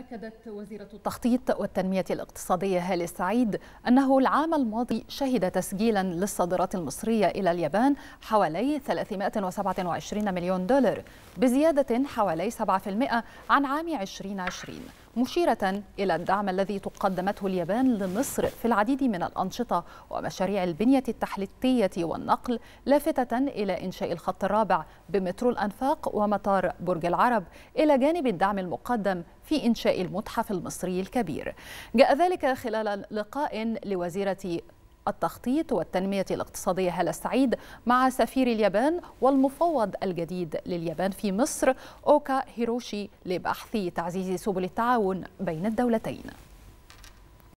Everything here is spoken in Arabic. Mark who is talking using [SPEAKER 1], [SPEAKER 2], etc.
[SPEAKER 1] أكدت وزيرة
[SPEAKER 2] التخطيط والتنمية الاقتصادية هالي سعيد أنه العام الماضي شهد تسجيلا للصادرات المصرية إلى اليابان حوالي 327 مليون دولار بزيادة حوالي 7% عن عام 2020 مشيرة إلى الدعم الذي تقدمته اليابان لمصر في العديد من الأنشطة ومشاريع البنية التحليتية والنقل لافتة إلى إنشاء الخط الرابع بمترو الأنفاق ومطار برج العرب إلى جانب الدعم المقدم في إنشاء المتحف المصري الكبير جاء ذلك خلال لقاء لوزيرة التخطيط والتنمية الاقتصادية هالة السعيد مع سفير اليابان والمفوض الجديد لليابان في مصر أوكا هيروشي لبحث تعزيز سبل التعاون بين الدولتين